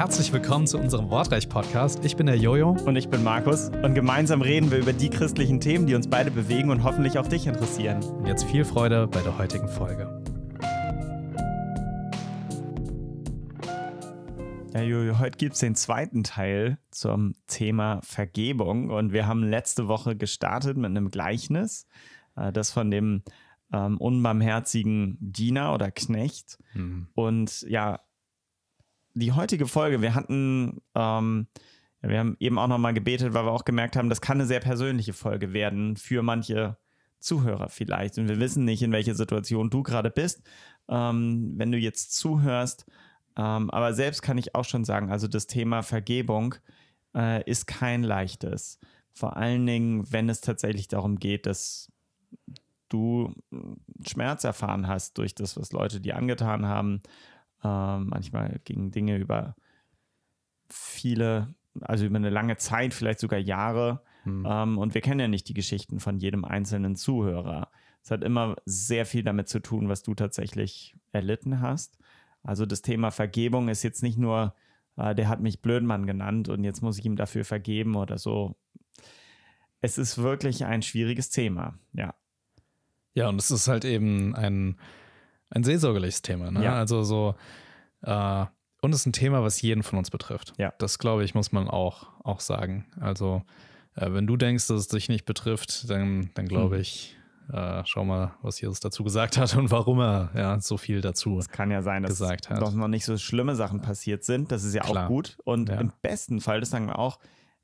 Herzlich willkommen zu unserem Wortreich-Podcast. Ich bin der Jojo. Und ich bin Markus. Und gemeinsam reden wir über die christlichen Themen, die uns beide bewegen und hoffentlich auch dich interessieren. Und jetzt viel Freude bei der heutigen Folge. Ja, Jojo, heute gibt es den zweiten Teil zum Thema Vergebung. Und wir haben letzte Woche gestartet mit einem Gleichnis, äh, das von dem ähm, unbarmherzigen Diener oder Knecht. Mhm. Und ja, die heutige Folge, wir hatten, ähm, wir haben eben auch nochmal gebetet, weil wir auch gemerkt haben, das kann eine sehr persönliche Folge werden für manche Zuhörer vielleicht. Und wir wissen nicht, in welcher Situation du gerade bist, ähm, wenn du jetzt zuhörst. Ähm, aber selbst kann ich auch schon sagen, also das Thema Vergebung äh, ist kein leichtes. Vor allen Dingen, wenn es tatsächlich darum geht, dass du Schmerz erfahren hast durch das, was Leute dir angetan haben ähm, manchmal gegen Dinge über viele, also über eine lange Zeit, vielleicht sogar Jahre. Mhm. Ähm, und wir kennen ja nicht die Geschichten von jedem einzelnen Zuhörer. Es hat immer sehr viel damit zu tun, was du tatsächlich erlitten hast. Also das Thema Vergebung ist jetzt nicht nur, äh, der hat mich Blödmann genannt und jetzt muss ich ihm dafür vergeben oder so. Es ist wirklich ein schwieriges Thema, ja. Ja, und es ist halt eben ein ein seelsorgerliches Thema. Ne? Ja. Also so, äh, und es ist ein Thema, was jeden von uns betrifft. Ja. Das, glaube ich, muss man auch, auch sagen. Also, äh, wenn du denkst, dass es dich nicht betrifft, dann, dann glaube hm. ich, äh, schau mal, was Jesus dazu gesagt hat und warum er ja, so viel dazu gesagt hat. Es kann ja sein, dass doch noch nicht so schlimme Sachen passiert sind. Das ist ja Klar. auch gut. Und ja. im besten Fall, das sagen wir auch,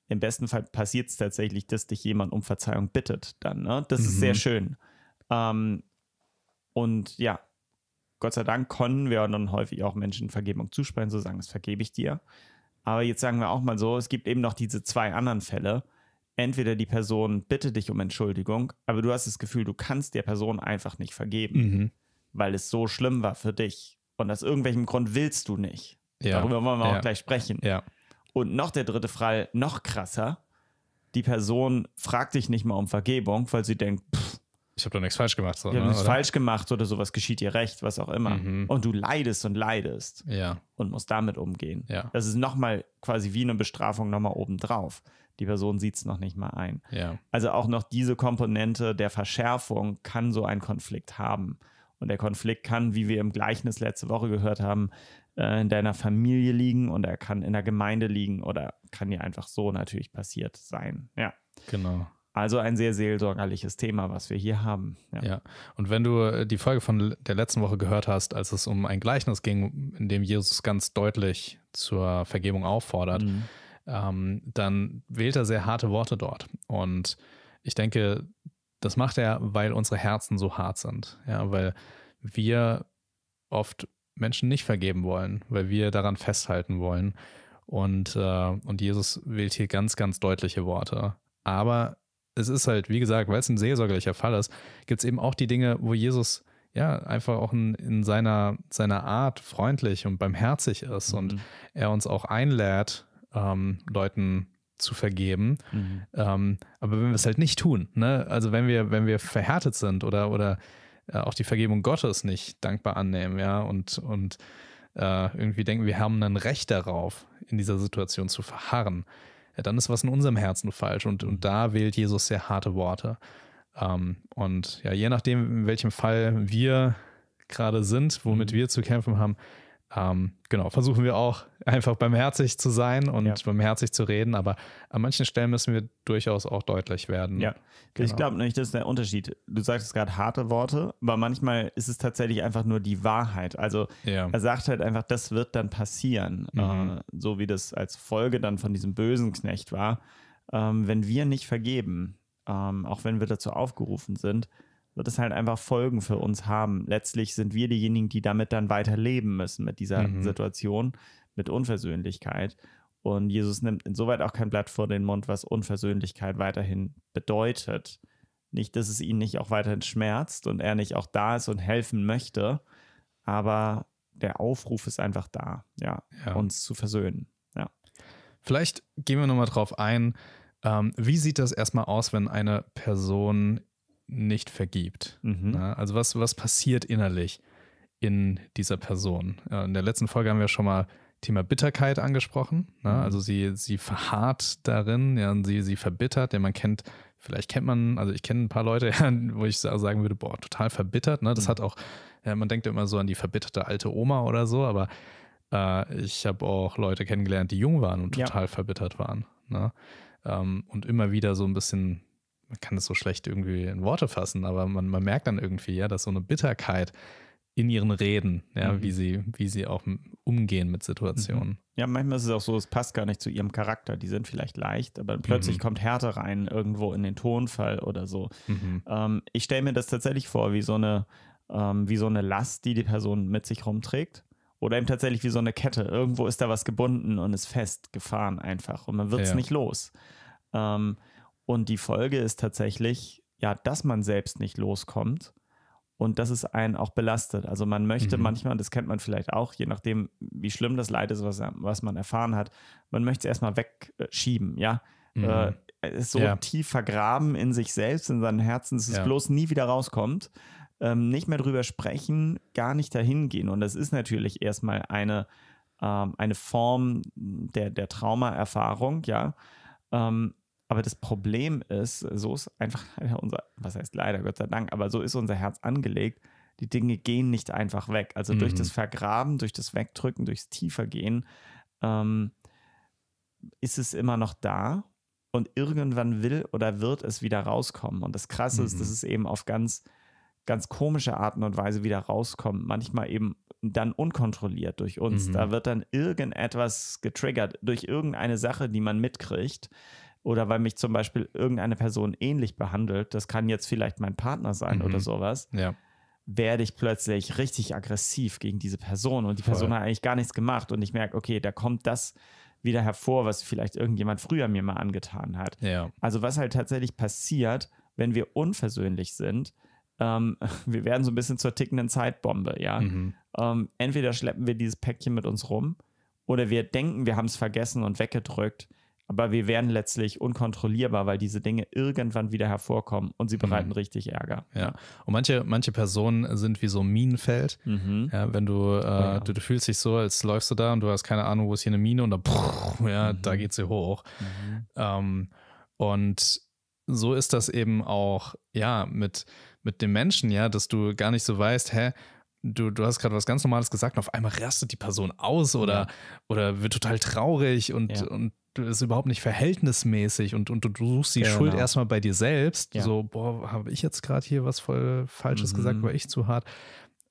im besten Fall passiert es tatsächlich, dass dich jemand um Verzeihung bittet dann. Ne? Das mhm. ist sehr mhm. schön. Ähm, und ja, Gott sei Dank konnten wir dann häufig auch Menschen Vergebung zusprechen, so sagen, das vergebe ich dir. Aber jetzt sagen wir auch mal so, es gibt eben noch diese zwei anderen Fälle. Entweder die Person bittet dich um Entschuldigung, aber du hast das Gefühl, du kannst der Person einfach nicht vergeben, mhm. weil es so schlimm war für dich. Und aus irgendwelchem Grund willst du nicht. Ja. Darüber wollen wir ja. auch gleich sprechen. Ja. Und noch der dritte Fall, noch krasser. Die Person fragt dich nicht mal um Vergebung, weil sie denkt, pff, ich habe doch nichts falsch gemacht. So, ich habe nichts oder? falsch gemacht oder sowas geschieht dir recht, was auch immer. Mhm. Und du leidest und leidest. Ja. Und musst damit umgehen. Ja. Das ist nochmal quasi wie eine Bestrafung nochmal obendrauf. Die Person sieht es noch nicht mal ein. Ja. Also auch noch diese Komponente der Verschärfung kann so einen Konflikt haben. Und der Konflikt kann, wie wir im Gleichnis letzte Woche gehört haben, äh, in deiner Familie liegen und er kann in der Gemeinde liegen oder kann dir einfach so natürlich passiert sein. Ja. Genau. Also ein sehr seelsorgerliches Thema, was wir hier haben. Ja. ja. und wenn du äh, die Folge von der letzten Woche gehört hast, als es um ein Gleichnis ging, in dem Jesus ganz deutlich zur Vergebung auffordert, mhm. ähm, dann wählt er sehr harte Worte dort. Und ich denke, das macht er, weil unsere Herzen so hart sind. Ja, weil wir oft Menschen nicht vergeben wollen, weil wir daran festhalten wollen. Und, äh, und Jesus wählt hier ganz, ganz deutliche Worte. Aber es ist halt, wie gesagt, weil es ein seelsorgerlicher Fall ist, gibt es eben auch die Dinge, wo Jesus ja einfach auch in, in, seiner, seiner Art freundlich und barmherzig ist mhm. und er uns auch einlädt, ähm, Leuten zu vergeben. Mhm. Ähm, aber wenn wir es halt nicht tun, ne? also wenn wir, wenn wir verhärtet sind oder, oder äh, auch die Vergebung Gottes nicht dankbar annehmen, ja, und, und äh, irgendwie denken, wir haben ein Recht darauf, in dieser Situation zu verharren, ja, dann ist was in unserem Herzen falsch. Und, und da wählt Jesus sehr harte Worte. Ähm, und ja, je nachdem, in welchem Fall wir gerade sind, womit mhm. wir zu kämpfen haben, ähm, genau, versuchen wir auch einfach barmherzig zu sein und ja. barmherzig zu reden, aber an manchen Stellen müssen wir durchaus auch deutlich werden. Ja, genau. ich glaube nämlich, das ist der Unterschied. Du sagtest gerade harte Worte, aber manchmal ist es tatsächlich einfach nur die Wahrheit. Also ja. er sagt halt einfach, das wird dann passieren, mhm. äh, so wie das als Folge dann von diesem bösen Knecht war. Ähm, wenn wir nicht vergeben, ähm, auch wenn wir dazu aufgerufen sind, wird es halt einfach Folgen für uns haben. Letztlich sind wir diejenigen, die damit dann weiter leben müssen, mit dieser mhm. Situation, mit Unversöhnlichkeit. Und Jesus nimmt insoweit auch kein Blatt vor den Mund, was Unversöhnlichkeit weiterhin bedeutet. Nicht, dass es ihn nicht auch weiterhin schmerzt und er nicht auch da ist und helfen möchte, aber der Aufruf ist einfach da, ja, ja. uns zu versöhnen. Ja. Vielleicht gehen wir nochmal drauf ein. Ähm, wie sieht das erstmal aus, wenn eine Person nicht vergibt. Mhm. Ne? Also was, was passiert innerlich in dieser Person? In der letzten Folge haben wir schon mal Thema Bitterkeit angesprochen. Ne? Also sie, sie verharrt darin, ja, sie, sie verbittert. Ja, man kennt, vielleicht kennt man, also ich kenne ein paar Leute, ja, wo ich sagen würde, boah, total verbittert. Ne? Das mhm. hat auch, ja, man denkt immer so an die verbitterte alte Oma oder so, aber äh, ich habe auch Leute kennengelernt, die jung waren und total verbittert waren. Ne? Ähm, und immer wieder so ein bisschen man kann es so schlecht irgendwie in Worte fassen, aber man, man merkt dann irgendwie, ja, dass so eine Bitterkeit in ihren Reden, ja, mhm. wie sie, wie sie auch umgehen mit Situationen. Mhm. Ja, manchmal ist es auch so, es passt gar nicht zu ihrem Charakter. Die sind vielleicht leicht, aber plötzlich mhm. kommt Härte rein, irgendwo in den Tonfall oder so. Mhm. Ähm, ich stelle mir das tatsächlich vor, wie so eine, ähm, wie so eine Last, die die Person mit sich rumträgt. Oder eben tatsächlich wie so eine Kette. Irgendwo ist da was gebunden und ist festgefahren einfach. Und man wird es ja. nicht los. Ähm, und die Folge ist tatsächlich, ja, dass man selbst nicht loskommt und dass es einen auch belastet. Also man möchte mhm. manchmal, das kennt man vielleicht auch, je nachdem, wie schlimm das Leid ist, was, was man erfahren hat, man möchte es erstmal wegschieben, ja. Mhm. Äh, ist so ja. tief vergraben in sich selbst, in seinem Herzen, dass es ja. bloß nie wieder rauskommt. Ähm, nicht mehr drüber sprechen, gar nicht dahin gehen. Und das ist natürlich erstmal eine, ähm, eine Form der, der Traumaerfahrung, ja. Ähm, aber das Problem ist, so ist einfach unser, was heißt leider, Gott sei Dank, aber so ist unser Herz angelegt. Die Dinge gehen nicht einfach weg. Also mhm. durch das mhm. Vergraben, durch das Wegdrücken, durchs Tiefergehen ähm, ist es immer noch da und irgendwann will oder wird es wieder rauskommen. Und das Krasse mhm. ist, dass mhm. es eben auf ganz, ganz komische Arten und Weise wieder rauskommt. Manchmal eben dann unkontrolliert durch uns. Mhm. Da wird dann irgendetwas getriggert durch irgendeine Sache, die man mitkriegt, oder weil mich zum Beispiel irgendeine Person ähnlich behandelt, das kann jetzt vielleicht mein Partner sein mhm. oder sowas, ja. werde ich plötzlich richtig aggressiv gegen diese Person und die Voll. Person hat eigentlich gar nichts gemacht und ich merke, okay, da kommt das wieder hervor, was vielleicht irgendjemand früher mir mal angetan hat. Ja. Also was halt tatsächlich passiert, wenn wir unversöhnlich sind, ähm, wir werden so ein bisschen zur tickenden Zeitbombe, ja. Mhm. Ähm, entweder schleppen wir dieses Päckchen mit uns rum oder wir denken, wir haben es vergessen und weggedrückt aber wir werden letztlich unkontrollierbar, weil diese Dinge irgendwann wieder hervorkommen und sie bereiten mhm. richtig Ärger. Ja. Und manche, manche Personen sind wie so ein Minenfeld. Mhm. Ja, wenn du, äh, oh ja. du, du, fühlst dich so, als läufst du da und du hast keine Ahnung, wo ist hier eine Mine und dann, prrr, ja, mhm. da geht sie hoch. Mhm. Ähm, und so ist das eben auch, ja, mit, mit dem Menschen, ja, dass du gar nicht so weißt, hä, du, du hast gerade was ganz Normales gesagt und auf einmal rastet die Person aus oder, ja. oder wird total traurig und, ja. und ist überhaupt nicht verhältnismäßig und, und du suchst die genau. Schuld erstmal bei dir selbst. Ja. So, boah, habe ich jetzt gerade hier was voll Falsches mhm. gesagt, war ich zu hart.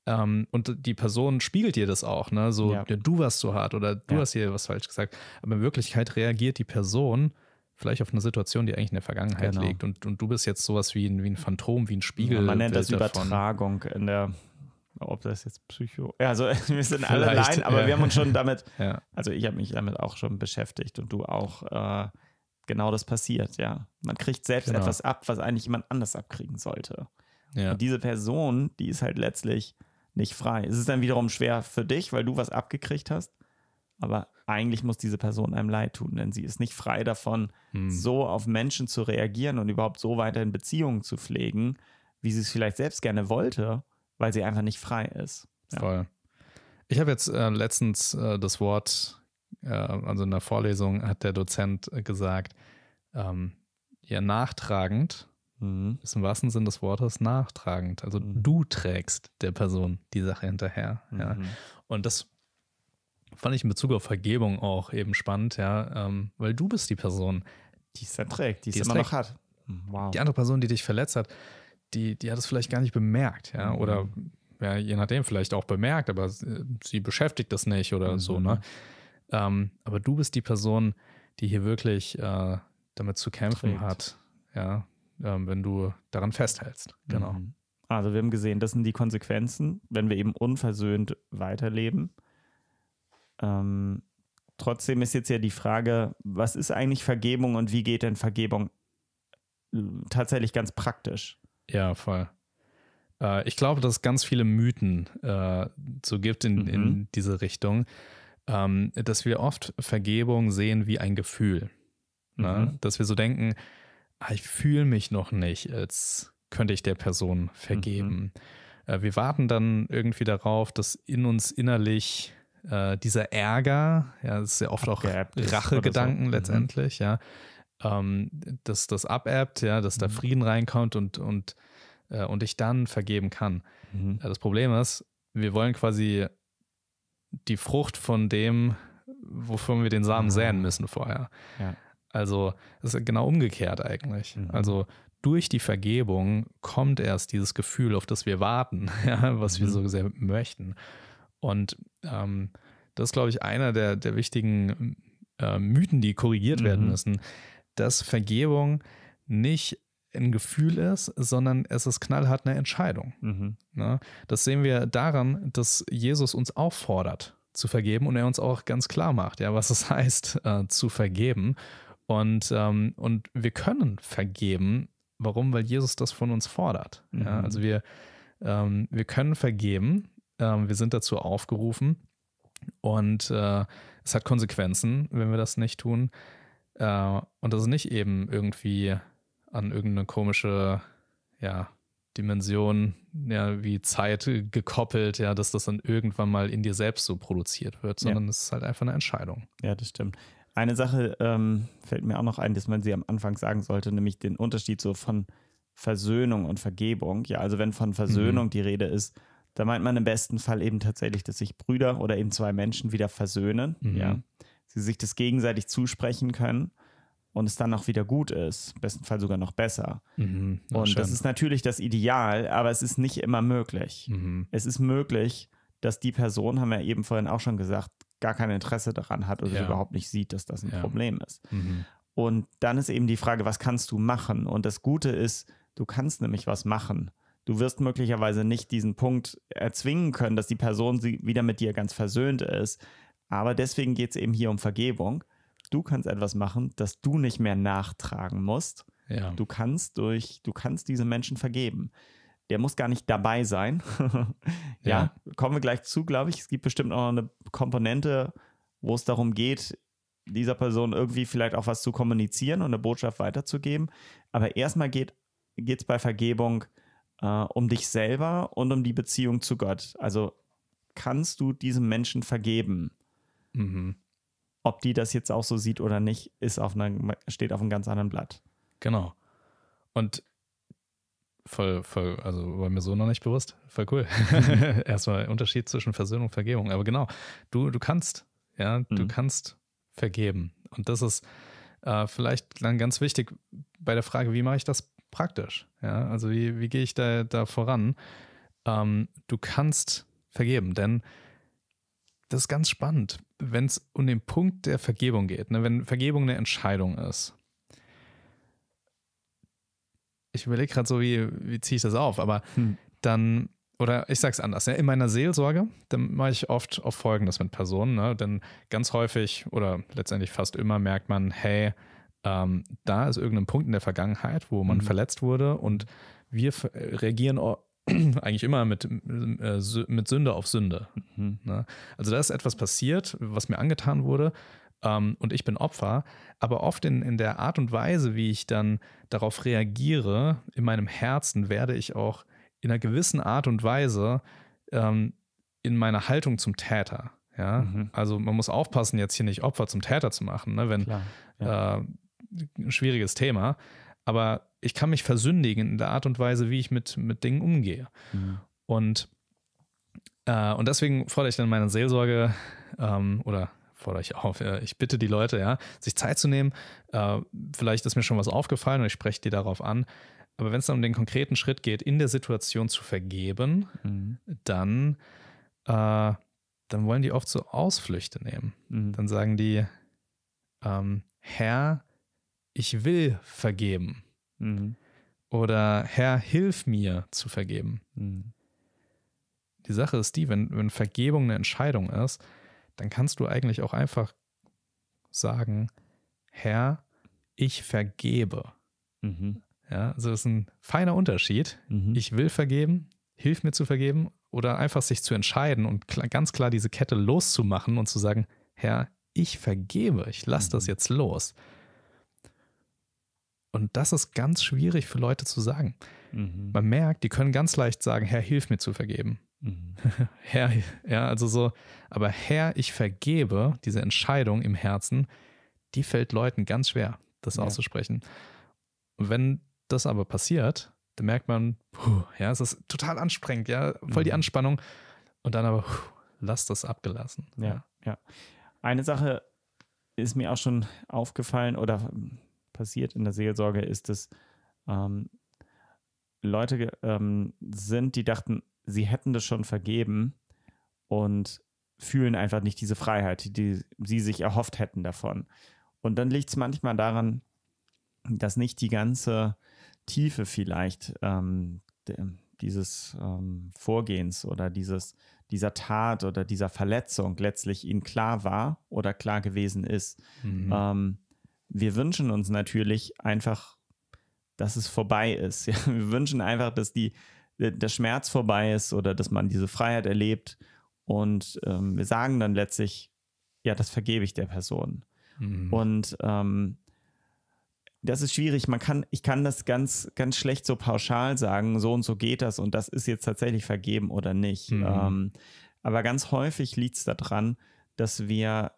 Ähm, und die Person spiegelt dir das auch, ne? So, ja. du warst zu hart oder du hast hier was falsch gesagt. Aber in Wirklichkeit reagiert die Person vielleicht auf eine Situation, die eigentlich in der Vergangenheit genau. liegt. Und, und du bist jetzt sowas wie ein, wie ein Phantom, wie ein Spiegel. man nennt das davon. Übertragung in der ob das jetzt Psycho. Ja, Also wir sind Vielleicht, alle allein, aber ja. wir haben uns schon damit, ja. also ich habe mich damit auch schon beschäftigt und du auch äh, genau das passiert, ja. Man kriegt selbst genau. etwas ab, was eigentlich jemand anders abkriegen sollte. Ja. Und diese Person, die ist halt letztlich nicht frei. Es ist dann wiederum schwer für dich, weil du was abgekriegt hast. Aber eigentlich muss diese Person einem leid tun, denn sie ist nicht frei davon, hm. so auf Menschen zu reagieren und überhaupt so weiter in Beziehungen zu pflegen, wie sie es vielleicht selbst gerne wollte weil sie einfach nicht frei ist. Ja. Voll. Ich habe jetzt äh, letztens äh, das Wort, äh, also in der Vorlesung hat der Dozent äh, gesagt, ähm, ja, nachtragend mhm. ist im wahrsten Sinn des Wortes nachtragend. Also mhm. du trägst der Person die Sache hinterher. Mhm. Ja. Und das fand ich in Bezug auf Vergebung auch eben spannend, ja, ähm, weil du bist die Person, die es erträgt, die es immer trägt. noch hat. Mhm, wow. Die andere Person, die dich verletzt hat die, die hat es vielleicht gar nicht bemerkt, ja, oder mhm. ja, je nachdem vielleicht auch bemerkt, aber äh, sie beschäftigt das nicht oder mhm. so, ne? Ähm, aber du bist die Person, die hier wirklich äh, damit zu kämpfen Trägt. hat, ja, ähm, wenn du daran festhältst, genau. Mhm. Also wir haben gesehen, das sind die Konsequenzen, wenn wir eben unversöhnt weiterleben. Ähm, trotzdem ist jetzt ja die Frage, was ist eigentlich Vergebung und wie geht denn Vergebung äh, tatsächlich ganz praktisch? Ja, voll. Äh, ich glaube, dass es ganz viele Mythen äh, so gibt in, mhm. in diese Richtung, ähm, dass wir oft Vergebung sehen wie ein Gefühl. Ne? Mhm. Dass wir so denken, ah, ich fühle mich noch nicht, als könnte ich der Person vergeben. Mhm. Äh, wir warten dann irgendwie darauf, dass in uns innerlich äh, dieser Ärger, ja, das ist ja oft auch Rachegedanken so. Mhm. letztendlich, ja, ähm, dass das aberbt, ja, dass mhm. da Frieden reinkommt und, und, äh, und ich dann vergeben kann. Mhm. Äh, das Problem ist, wir wollen quasi die Frucht von dem, wovon wir den Samen ah. säen müssen vorher. Ja. Also es ist genau umgekehrt eigentlich. Mhm. Also durch die Vergebung kommt erst dieses Gefühl, auf das wir warten, ja, was mhm. wir so sehr möchten. Und ähm, das ist, glaube ich, einer der, der wichtigen äh, Mythen, die korrigiert mhm. werden müssen dass Vergebung nicht ein Gefühl ist, sondern es ist knallhart eine Entscheidung. Mhm. Ne? Das sehen wir daran, dass Jesus uns auffordert zu vergeben und er uns auch ganz klar macht, ja, was es heißt, äh, zu vergeben. Und, ähm, und wir können vergeben. Warum? Weil Jesus das von uns fordert. Mhm. Ja? Also wir, ähm, wir können vergeben, ähm, wir sind dazu aufgerufen und äh, es hat Konsequenzen, wenn wir das nicht tun. Äh, und das ist nicht eben irgendwie an irgendeine komische, ja, Dimension, ja, wie Zeit gekoppelt, ja, dass das dann irgendwann mal in dir selbst so produziert wird, sondern ja. es ist halt einfach eine Entscheidung. Ja, das stimmt. Eine Sache ähm, fällt mir auch noch ein, dass man sie am Anfang sagen sollte, nämlich den Unterschied so von Versöhnung und Vergebung. Ja, also wenn von Versöhnung mhm. die Rede ist, da meint man im besten Fall eben tatsächlich, dass sich Brüder oder eben zwei Menschen wieder versöhnen. Mhm. Ja sie sich das gegenseitig zusprechen können und es dann auch wieder gut ist, im besten Fall sogar noch besser. Mhm, und schön. das ist natürlich das Ideal, aber es ist nicht immer möglich. Mhm. Es ist möglich, dass die Person, haben wir eben vorhin auch schon gesagt, gar kein Interesse daran hat oder ja. überhaupt nicht sieht, dass das ein ja. Problem ist. Mhm. Und dann ist eben die Frage, was kannst du machen? Und das Gute ist, du kannst nämlich was machen. Du wirst möglicherweise nicht diesen Punkt erzwingen können, dass die Person wieder mit dir ganz versöhnt ist aber deswegen geht es eben hier um Vergebung. Du kannst etwas machen, das du nicht mehr nachtragen musst. Ja. Du kannst durch, du kannst diese Menschen vergeben. Der muss gar nicht dabei sein. ja, ja, kommen wir gleich zu, glaube ich. Es gibt bestimmt auch noch eine Komponente, wo es darum geht, dieser Person irgendwie vielleicht auch was zu kommunizieren und eine Botschaft weiterzugeben. Aber erstmal geht es bei Vergebung äh, um dich selber und um die Beziehung zu Gott. Also kannst du diesem Menschen vergeben? Mhm. Ob die das jetzt auch so sieht oder nicht, ist auf einer, steht auf einem ganz anderen Blatt. Genau. Und voll, voll, also war mir so noch nicht bewusst. Voll cool. Erstmal Unterschied zwischen Versöhnung und Vergebung. Aber genau, du, du kannst, ja, mhm. du kannst vergeben. Und das ist äh, vielleicht dann ganz wichtig bei der Frage, wie mache ich das praktisch? Ja, also wie, wie gehe ich da, da voran? Ähm, du kannst vergeben, denn das ist ganz spannend, wenn es um den Punkt der Vergebung geht, ne? wenn Vergebung eine Entscheidung ist. Ich überlege gerade so, wie, wie ziehe ich das auf, aber hm. dann, oder ich sage es anders, ja, in meiner Seelsorge, dann mache ich oft auf Folgendes mit Personen, ne? denn ganz häufig oder letztendlich fast immer merkt man, hey, ähm, da ist irgendein Punkt in der Vergangenheit, wo man mhm. verletzt wurde und wir reagieren eigentlich immer mit, äh, mit Sünde auf Sünde. Mhm. Ne? Also da ist etwas passiert, was mir angetan wurde ähm, und ich bin Opfer, aber oft in, in der Art und Weise, wie ich dann darauf reagiere, in meinem Herzen werde ich auch in einer gewissen Art und Weise ähm, in meiner Haltung zum Täter. Ja? Mhm. Also man muss aufpassen, jetzt hier nicht Opfer zum Täter zu machen, ne? wenn ja. äh, ein schwieriges Thema. Aber ich kann mich versündigen in der Art und Weise, wie ich mit, mit Dingen umgehe. Mhm. Und, äh, und deswegen fordere ich dann meine Seelsorge ähm, oder fordere ich auf, äh, ich bitte die Leute, ja, sich Zeit zu nehmen. Äh, vielleicht ist mir schon was aufgefallen und ich spreche die darauf an. Aber wenn es dann um den konkreten Schritt geht, in der Situation zu vergeben, mhm. dann, äh, dann wollen die oft so Ausflüchte nehmen. Mhm. Dann sagen die, ähm, Herr, ich will vergeben. Mhm. Oder Herr, hilf mir zu vergeben. Mhm. Die Sache ist die, wenn, wenn Vergebung eine Entscheidung ist, dann kannst du eigentlich auch einfach sagen, Herr, ich vergebe. Mhm. Ja, also das ist ein feiner Unterschied. Mhm. Ich will vergeben, hilf mir zu vergeben oder einfach sich zu entscheiden und klar, ganz klar diese Kette loszumachen und zu sagen, Herr, ich vergebe, ich lasse mhm. das jetzt los. Und das ist ganz schwierig für Leute zu sagen. Mhm. Man merkt, die können ganz leicht sagen, Herr, hilf mir zu vergeben. Mhm. Herr, ja, also so, aber Herr, ich vergebe, diese Entscheidung im Herzen, die fällt Leuten ganz schwer, das ja. auszusprechen. Wenn das aber passiert, dann merkt man, puh, ja, es ist total anstrengend, ja, voll die mhm. Anspannung. Und dann aber, puh, lass das abgelassen. Ja, ja. Eine Sache ist mir auch schon aufgefallen oder passiert in der Seelsorge, ist, dass ähm, Leute ähm, sind, die dachten, sie hätten das schon vergeben und fühlen einfach nicht diese Freiheit, die sie sich erhofft hätten davon. Und dann liegt es manchmal daran, dass nicht die ganze Tiefe vielleicht ähm, dieses ähm, Vorgehens oder dieses, dieser Tat oder dieser Verletzung letztlich ihnen klar war oder klar gewesen ist. Mhm. Ähm, wir wünschen uns natürlich einfach, dass es vorbei ist. Ja, wir wünschen einfach, dass die, äh, der Schmerz vorbei ist oder dass man diese Freiheit erlebt. Und ähm, wir sagen dann letztlich, ja, das vergebe ich der Person. Mhm. Und ähm, das ist schwierig. Man kann, ich kann das ganz, ganz schlecht so pauschal sagen, so und so geht das und das ist jetzt tatsächlich vergeben oder nicht. Mhm. Ähm, aber ganz häufig liegt es daran, dass wir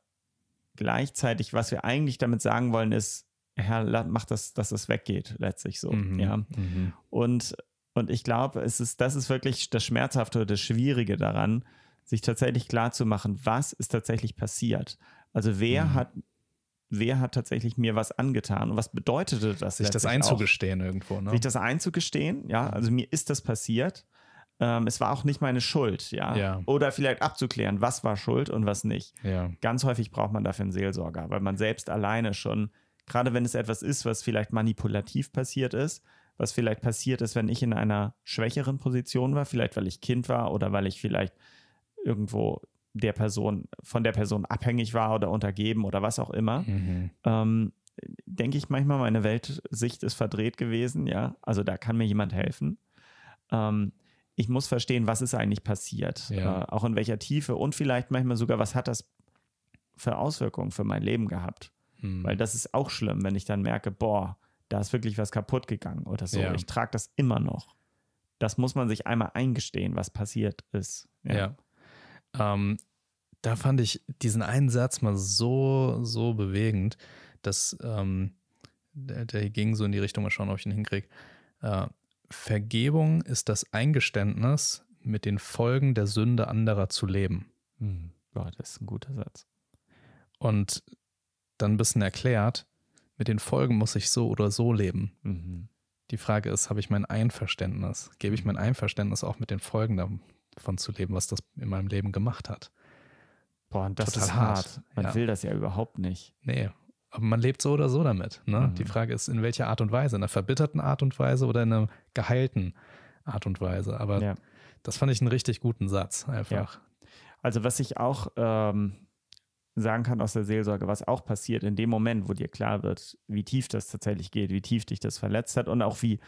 gleichzeitig, was wir eigentlich damit sagen wollen, ist, Herr, mach das, dass es weggeht, letztlich so. Mhm. Ja. Mhm. Und, und ich glaube, es ist, das ist wirklich das Schmerzhafte oder das Schwierige daran, sich tatsächlich klarzumachen, was ist tatsächlich passiert. Also wer mhm. hat wer hat tatsächlich mir was angetan und was bedeutete das? Sich das einzugestehen auch? irgendwo, ne? Sich das einzugestehen, ja, mhm. also mir ist das passiert ähm, es war auch nicht meine Schuld, ja? ja? Oder vielleicht abzuklären, was war Schuld und was nicht. Ja. Ganz häufig braucht man dafür einen Seelsorger, weil man selbst alleine schon, gerade wenn es etwas ist, was vielleicht manipulativ passiert ist, was vielleicht passiert ist, wenn ich in einer schwächeren Position war, vielleicht weil ich Kind war oder weil ich vielleicht irgendwo der Person, von der Person abhängig war oder untergeben oder was auch immer, mhm. ähm, denke ich manchmal, meine Weltsicht ist verdreht gewesen, ja. Also da kann mir jemand helfen. Ähm, ich muss verstehen, was ist eigentlich passiert, ja. äh, auch in welcher Tiefe und vielleicht manchmal sogar, was hat das für Auswirkungen für mein Leben gehabt? Hm. Weil das ist auch schlimm, wenn ich dann merke, boah, da ist wirklich was kaputt gegangen oder so. Ja. Ich trage das immer noch. Das muss man sich einmal eingestehen, was passiert ist. Ja. ja. Ähm, da fand ich diesen einen Satz mal so, so bewegend, dass ähm, der, der, ging so in die Richtung, mal schauen, ob ich ihn hinkriege. Äh, Vergebung ist das Eingeständnis, mit den Folgen der Sünde anderer zu leben. Mhm. Boah, das ist ein guter Satz. Und dann ein bisschen erklärt, mit den Folgen muss ich so oder so leben. Mhm. Die Frage ist, habe ich mein Einverständnis? Gebe ich mhm. mein Einverständnis auch mit den Folgen davon zu leben, was das in meinem Leben gemacht hat? Boah, und das Total ist hart. Man ja. will das ja überhaupt nicht. Nee, aber man lebt so oder so damit. Ne? Mhm. Die Frage ist, in welcher Art und Weise? In einer verbitterten Art und Weise oder in einer geheilten Art und Weise? Aber ja. das fand ich einen richtig guten Satz einfach. Ja. Also, was ich auch ähm, sagen kann aus der Seelsorge, was auch passiert in dem Moment, wo dir klar wird, wie tief das tatsächlich geht, wie tief dich das verletzt hat und auch wie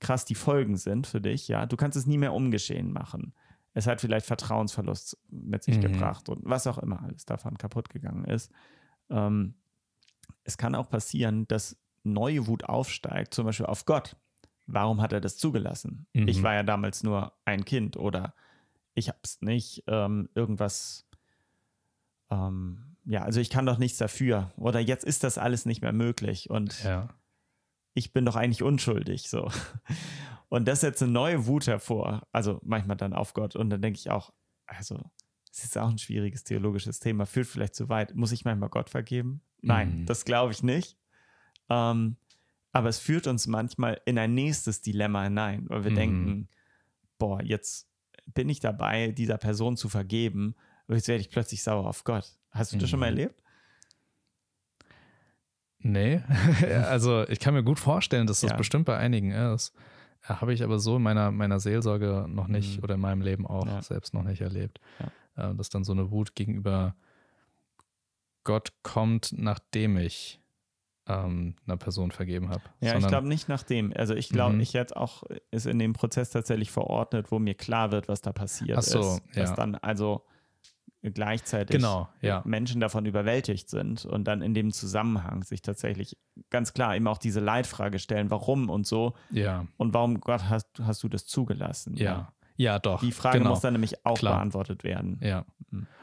krass die Folgen sind für dich, ja, du kannst es nie mehr umgeschehen machen. Es hat vielleicht Vertrauensverlust mit sich mhm. gebracht und was auch immer alles davon kaputt gegangen ist. Ähm, es kann auch passieren, dass neue Wut aufsteigt, zum Beispiel auf Gott. Warum hat er das zugelassen? Mhm. Ich war ja damals nur ein Kind oder ich hab's nicht, ähm, irgendwas, ähm, ja, also ich kann doch nichts dafür oder jetzt ist das alles nicht mehr möglich und ja. ich bin doch eigentlich unschuldig, so. Und das setzt eine neue Wut hervor, also manchmal dann auf Gott und dann denke ich auch, also das ist auch ein schwieriges theologisches Thema, führt vielleicht zu weit. Muss ich manchmal Gott vergeben? Nein, mhm. das glaube ich nicht. Ähm, aber es führt uns manchmal in ein nächstes Dilemma hinein, weil wir mhm. denken, boah, jetzt bin ich dabei, dieser Person zu vergeben, aber jetzt werde ich plötzlich sauer auf Gott. Hast du das schon mal mhm. erlebt? Nee, also ich kann mir gut vorstellen, dass das ja. bestimmt bei einigen ist. Äh, habe ich aber so in meiner, meiner Seelsorge noch nicht mhm. oder in meinem Leben auch ja. selbst noch nicht erlebt. Ja. Äh, dass dann so eine Wut gegenüber Gott kommt, nachdem ich ähm, einer Person vergeben habe. Ja, ich glaube nicht nachdem. Also ich glaube, mhm. ich jetzt auch ist in dem Prozess tatsächlich verordnet, wo mir klar wird, was da passiert Ach so, ist. Dass ja. dann also gleichzeitig genau, ja. Menschen davon überwältigt sind und dann in dem Zusammenhang sich tatsächlich ganz klar eben auch diese Leitfrage stellen, warum und so. Ja. Und warum Gott hast, hast du das zugelassen? Ja. ja. Ja, doch. Die Frage genau. muss dann nämlich auch Klar. beantwortet werden. Ja.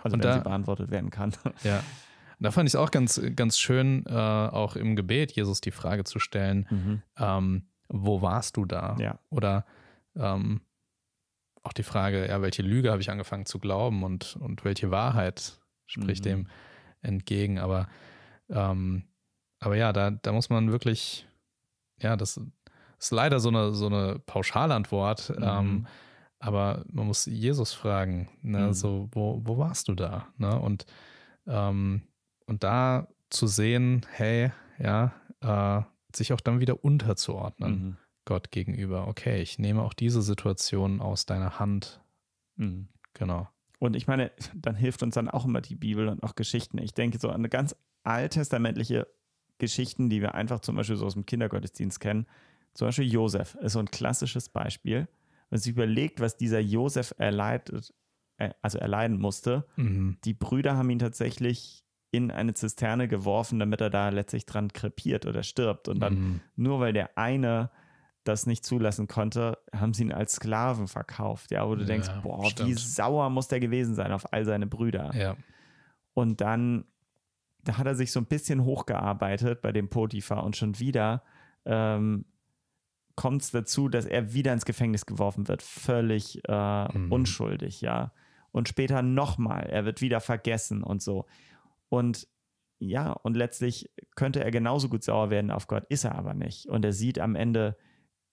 Also und wenn da, sie beantwortet werden kann. Ja. da fand ich es auch ganz, ganz schön, äh, auch im Gebet Jesus die Frage zu stellen, mhm. ähm, wo warst du da? Ja. Oder ähm, auch die Frage, ja, welche Lüge habe ich angefangen zu glauben und, und welche Wahrheit spricht mhm. dem entgegen? Aber, ähm, aber ja, da, da muss man wirklich, ja, das ist leider so eine, so eine Pauschalantwort. Ähm, mhm aber man muss Jesus fragen, ne? Mhm. so, wo, wo warst du da? Ne? Und, ähm, und da zu sehen, hey, ja, äh, sich auch dann wieder unterzuordnen mhm. Gott gegenüber. Okay, ich nehme auch diese Situation aus deiner Hand. Mhm. Genau. Und ich meine, dann hilft uns dann auch immer die Bibel und auch Geschichten. Ich denke so an ganz alttestamentliche Geschichten, die wir einfach zum Beispiel so aus dem Kindergottesdienst kennen. Zum Beispiel Josef ist so ein klassisches Beispiel wenn sich überlegt, was dieser Josef erleidet, äh, also erleiden musste, mhm. die Brüder haben ihn tatsächlich in eine Zisterne geworfen, damit er da letztlich dran krepiert oder stirbt. Und dann, mhm. nur weil der eine das nicht zulassen konnte, haben sie ihn als Sklaven verkauft. Ja, wo du ja, denkst, boah, stimmt. wie sauer muss der gewesen sein auf all seine Brüder. Ja. Und dann da hat er sich so ein bisschen hochgearbeitet bei dem Potiphar und schon wieder ähm, kommt es dazu, dass er wieder ins Gefängnis geworfen wird, völlig äh, mhm. unschuldig, ja. Und später nochmal, er wird wieder vergessen und so. Und ja, und letztlich könnte er genauso gut sauer werden auf Gott, ist er aber nicht. Und er sieht am Ende,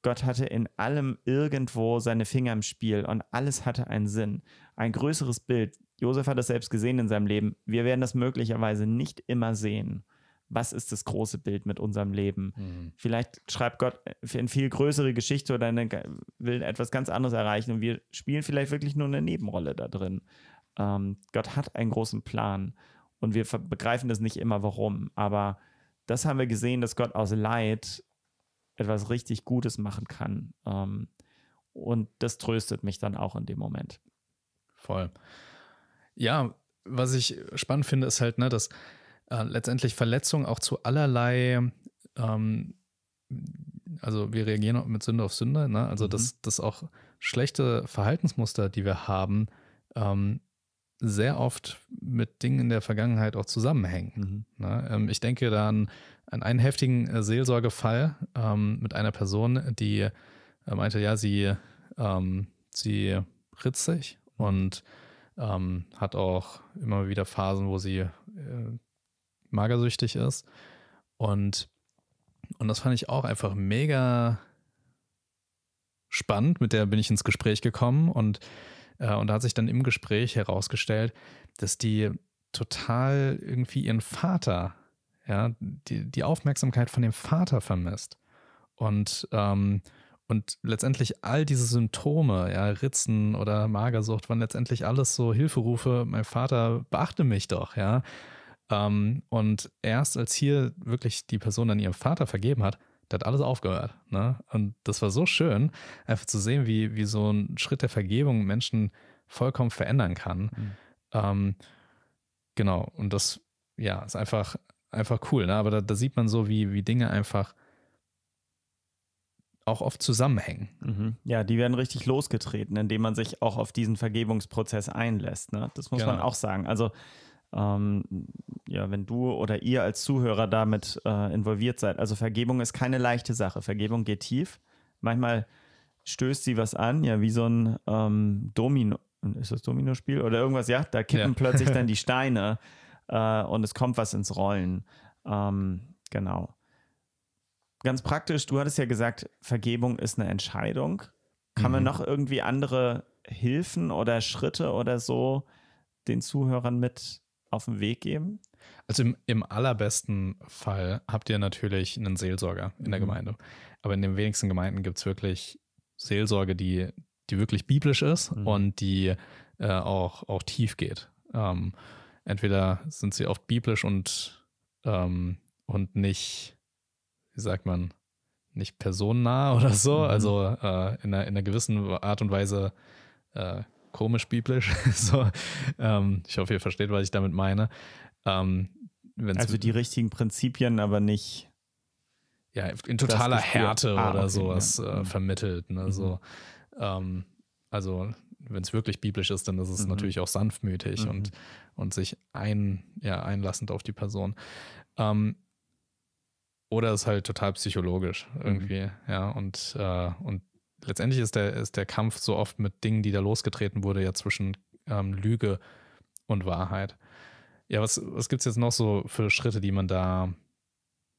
Gott hatte in allem irgendwo seine Finger im Spiel und alles hatte einen Sinn. Ein größeres Bild. Josef hat das selbst gesehen in seinem Leben. Wir werden das möglicherweise nicht immer sehen was ist das große Bild mit unserem Leben? Mhm. Vielleicht schreibt Gott für eine viel größere Geschichte oder eine, will etwas ganz anderes erreichen und wir spielen vielleicht wirklich nur eine Nebenrolle da drin. Ähm, Gott hat einen großen Plan und wir begreifen das nicht immer, warum. Aber das haben wir gesehen, dass Gott aus Leid etwas richtig Gutes machen kann. Ähm, und das tröstet mich dann auch in dem Moment. Voll. Ja, was ich spannend finde, ist halt, ne, dass äh, letztendlich Verletzungen auch zu allerlei, ähm, also wir reagieren auch mit Sünde auf Sünde, ne? also mhm. dass, dass auch schlechte Verhaltensmuster, die wir haben, ähm, sehr oft mit Dingen in der Vergangenheit auch zusammenhängen. Mhm. Ne? Ähm, ich denke da an, an einen heftigen äh, Seelsorgefall ähm, mit einer Person, die äh, meinte, ja, sie, ähm, sie ritzt sich mhm. und ähm, hat auch immer wieder Phasen, wo sie äh, magersüchtig ist. Und, und das fand ich auch einfach mega spannend. Mit der bin ich ins Gespräch gekommen und, äh, und da hat sich dann im Gespräch herausgestellt, dass die total irgendwie ihren Vater, ja, die, die Aufmerksamkeit von dem Vater vermisst. Und, ähm, und letztendlich all diese Symptome, ja, Ritzen oder Magersucht, waren letztendlich alles so Hilferufe, mein Vater, beachte mich doch, ja. Ähm, und erst als hier wirklich die Person an ihrem Vater vergeben hat, da hat alles aufgehört. Ne? Und das war so schön, einfach zu sehen, wie, wie so ein Schritt der Vergebung Menschen vollkommen verändern kann. Mhm. Ähm, genau, und das ja, ist einfach, einfach cool. Ne? Aber da, da sieht man so, wie, wie Dinge einfach auch oft zusammenhängen. Mhm. Ja, die werden richtig losgetreten, indem man sich auch auf diesen Vergebungsprozess einlässt. Ne? Das muss genau. man auch sagen. Also ähm, ja, wenn du oder ihr als Zuhörer damit äh, involviert seid. Also Vergebung ist keine leichte Sache. Vergebung geht tief. Manchmal stößt sie was an, ja, wie so ein ähm, Domino, ist das Dominospiel oder irgendwas, ja, da kippen ja. plötzlich dann die Steine äh, und es kommt was ins Rollen. Ähm, genau. Ganz praktisch, du hattest ja gesagt, Vergebung ist eine Entscheidung. Kann mhm. man noch irgendwie andere Hilfen oder Schritte oder so den Zuhörern mit auf den Weg geben? Also im, im allerbesten Fall habt ihr natürlich einen Seelsorger in der mhm. Gemeinde. Aber in den wenigsten Gemeinden gibt es wirklich Seelsorge, die, die wirklich biblisch ist mhm. und die äh, auch, auch tief geht. Ähm, entweder sind sie oft biblisch und, ähm, und nicht, wie sagt man, nicht personennah oder so, mhm. also äh, in, einer, in einer gewissen Art und Weise äh, komisch biblisch. so, ähm, ich hoffe, ihr versteht, was ich damit meine. Ähm, also die richtigen Prinzipien, aber nicht. Ja, in totaler Härte ah, oder okay, sowas ja. äh, mhm. vermittelt. Ne? Mhm. So, ähm, also, wenn es wirklich biblisch ist, dann ist es mhm. natürlich auch sanftmütig mhm. und, und sich ein, ja, einlassend auf die Person. Ähm, oder es ist halt total psychologisch mhm. irgendwie, ja, und, äh, und letztendlich ist der, ist der Kampf so oft mit Dingen, die da losgetreten wurde, ja zwischen ähm, Lüge und Wahrheit. Ja, was, was gibt es jetzt noch so für Schritte, die man da,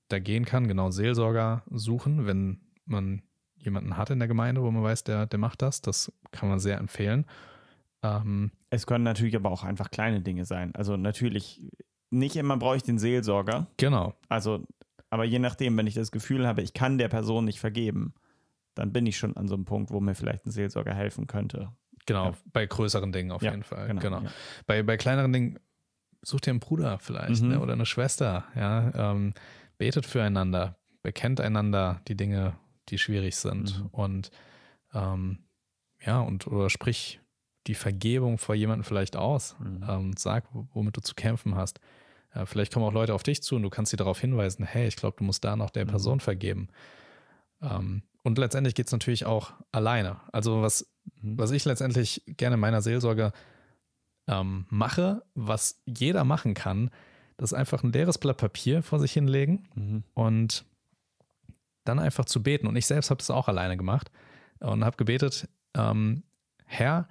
da gehen kann? Genau, Seelsorger suchen, wenn man jemanden hat in der Gemeinde, wo man weiß, der, der macht das. Das kann man sehr empfehlen. Ähm, es können natürlich aber auch einfach kleine Dinge sein. Also natürlich, nicht immer brauche ich den Seelsorger. Genau. Also, aber je nachdem, wenn ich das Gefühl habe, ich kann der Person nicht vergeben, dann bin ich schon an so einem Punkt, wo mir vielleicht ein Seelsorger helfen könnte. Genau, ja. bei größeren Dingen auf ja, jeden Fall. Genau. genau. Ja. Bei, bei kleineren Dingen sucht ihr einen Bruder vielleicht ne, mhm. ne? oder eine Schwester. Ja? Ähm, betet füreinander, bekennt einander die Dinge, die schwierig sind. Mhm. Und ähm, ja, und oder sprich die Vergebung vor jemandem vielleicht aus. Mhm. Ähm, sag, womit du zu kämpfen hast. Äh, vielleicht kommen auch Leute auf dich zu und du kannst sie darauf hinweisen, hey, ich glaube, du musst da noch der mhm. Person vergeben. Ähm, und letztendlich geht es natürlich auch alleine. Also was, mhm. was ich letztendlich gerne in meiner Seelsorge ähm, mache, was jeder machen kann, das ist einfach ein leeres Blatt Papier vor sich hinlegen mhm. und dann einfach zu beten. Und ich selbst habe das auch alleine gemacht und habe gebetet, ähm, Herr,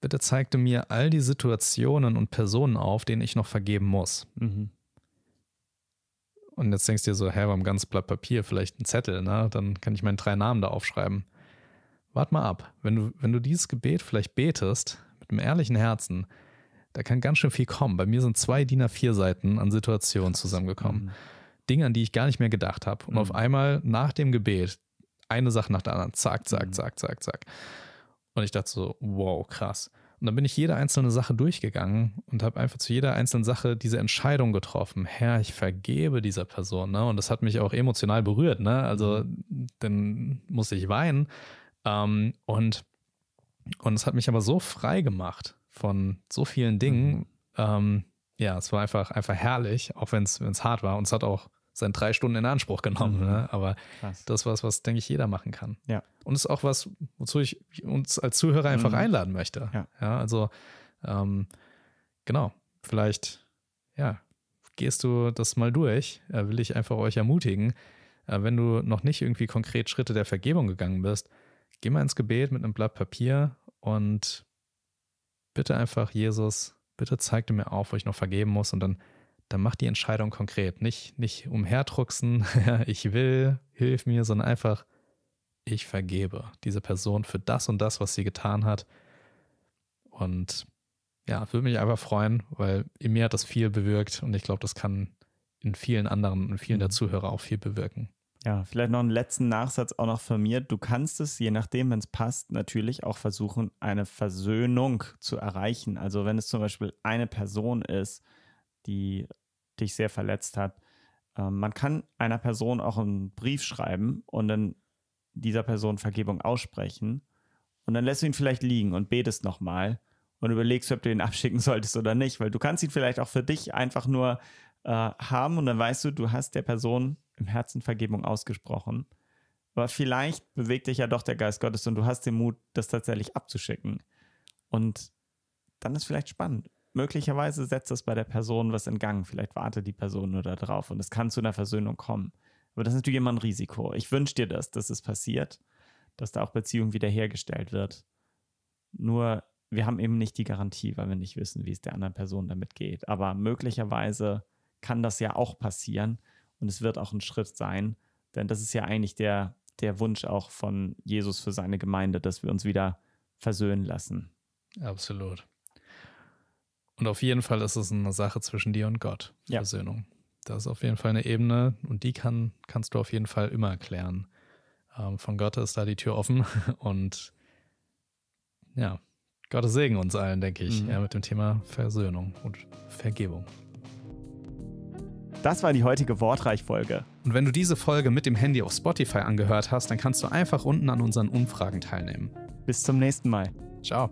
bitte zeigte mir all die Situationen und Personen auf, denen ich noch vergeben muss. Mhm. Und jetzt denkst du dir so, hä, warum ganz Blatt Papier, vielleicht ein Zettel, ne? Dann kann ich meinen drei Namen da aufschreiben. Wart mal ab. Wenn du, wenn du dieses Gebet vielleicht betest, mit einem ehrlichen Herzen, da kann ganz schön viel kommen. Bei mir sind zwei DIN A4 Seiten an Situationen zusammengekommen. Mhm. Dinge, an die ich gar nicht mehr gedacht habe. Und mhm. auf einmal nach dem Gebet, eine Sache nach der anderen, zack, zack, mhm. zack, zack, zack. Und ich dachte so, wow, krass. Und dann bin ich jede einzelne Sache durchgegangen und habe einfach zu jeder einzelnen Sache diese Entscheidung getroffen. Herr, ich vergebe dieser Person. Ne? Und das hat mich auch emotional berührt. Ne? Also mhm. dann musste ich weinen. Ähm, und und es hat mich aber so frei gemacht von so vielen Dingen. Mhm. Ähm, ja, es war einfach, einfach herrlich, auch wenn es hart war. Und es hat auch seine drei Stunden in Anspruch genommen. Mhm. Ne? Aber Krass. das ist was, was, denke ich, jeder machen kann. Ja. Und ist auch was, wozu ich uns als Zuhörer einfach mhm. einladen möchte. Ja. ja also, ähm, genau, vielleicht, ja, gehst du das mal durch, äh, will ich einfach euch ermutigen. Äh, wenn du noch nicht irgendwie konkret Schritte der Vergebung gegangen bist, geh mal ins Gebet mit einem Blatt Papier und bitte einfach, Jesus, bitte zeig dir mir auf, wo ich noch vergeben muss und dann dann mach die Entscheidung konkret. Nicht, nicht umhertrucksen, ich will, hilf mir, sondern einfach, ich vergebe diese Person für das und das, was sie getan hat. Und ja, würde mich einfach freuen, weil in mir hat das viel bewirkt und ich glaube, das kann in vielen anderen und vielen der mhm. Zuhörer auch viel bewirken. Ja, vielleicht noch einen letzten Nachsatz auch noch von mir. Du kannst es, je nachdem, wenn es passt, natürlich auch versuchen, eine Versöhnung zu erreichen. Also wenn es zum Beispiel eine Person ist, die dich sehr verletzt hat. Ähm, man kann einer Person auch einen Brief schreiben und dann dieser Person Vergebung aussprechen. Und dann lässt du ihn vielleicht liegen und betest nochmal und überlegst, ob du ihn abschicken solltest oder nicht, weil du kannst ihn vielleicht auch für dich einfach nur äh, haben und dann weißt du, du hast der Person im Herzen Vergebung ausgesprochen. Aber vielleicht bewegt dich ja doch der Geist Gottes und du hast den Mut, das tatsächlich abzuschicken. Und dann ist vielleicht spannend möglicherweise setzt das bei der Person was in Gang. Vielleicht wartet die Person nur darauf und es kann zu einer Versöhnung kommen. Aber das ist natürlich immer ein Risiko. Ich wünsche dir das, dass es passiert, dass da auch Beziehung wiederhergestellt wird. Nur wir haben eben nicht die Garantie, weil wir nicht wissen, wie es der anderen Person damit geht. Aber möglicherweise kann das ja auch passieren und es wird auch ein Schritt sein, denn das ist ja eigentlich der, der Wunsch auch von Jesus für seine Gemeinde, dass wir uns wieder versöhnen lassen. Absolut. Und auf jeden Fall ist es eine Sache zwischen dir und Gott, ja. Versöhnung. Das ist auf jeden Fall eine Ebene und die kann, kannst du auf jeden Fall immer erklären. Ähm, von Gott ist da die Tür offen und ja, Gottes Segen uns allen, denke ich, mhm. ja, mit dem Thema Versöhnung und Vergebung. Das war die heutige Wortreich-Folge. Und wenn du diese Folge mit dem Handy auf Spotify angehört hast, dann kannst du einfach unten an unseren Umfragen teilnehmen. Bis zum nächsten Mal. Ciao.